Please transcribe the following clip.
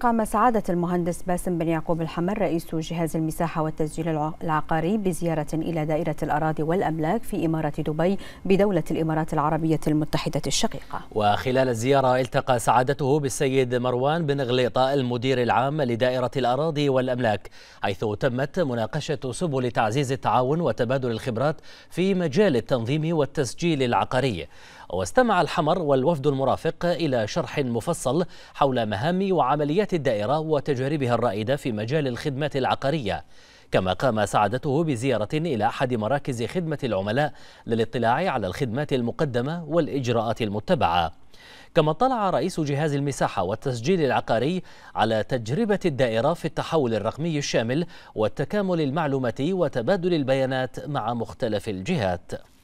قام سعادة المهندس باسم بن يعقوب الحمر رئيس جهاز المساحة والتسجيل العقاري بزيارة إلى دائرة الأراضي والأملاك في إمارة دبي بدولة الإمارات العربية المتحدة الشقيقة وخلال الزيارة التقى سعادته بالسيد مروان بن غليطة المدير العام لدائرة الأراضي والأملاك حيث تمت مناقشة سبل تعزيز التعاون وتبادل الخبرات في مجال التنظيم والتسجيل العقاري واستمع الحمر والوفد المرافق إلى شرح مفصل حول مهام وعمليات الدائرة وتجاربها الرائدة في مجال الخدمات العقارية كما قام سعادته بزيارة إلى أحد مراكز خدمة العملاء للاطلاع على الخدمات المقدمة والإجراءات المتبعة كما اطلع رئيس جهاز المساحة والتسجيل العقاري على تجربة الدائرة في التحول الرقمي الشامل والتكامل المعلوماتي وتبادل البيانات مع مختلف الجهات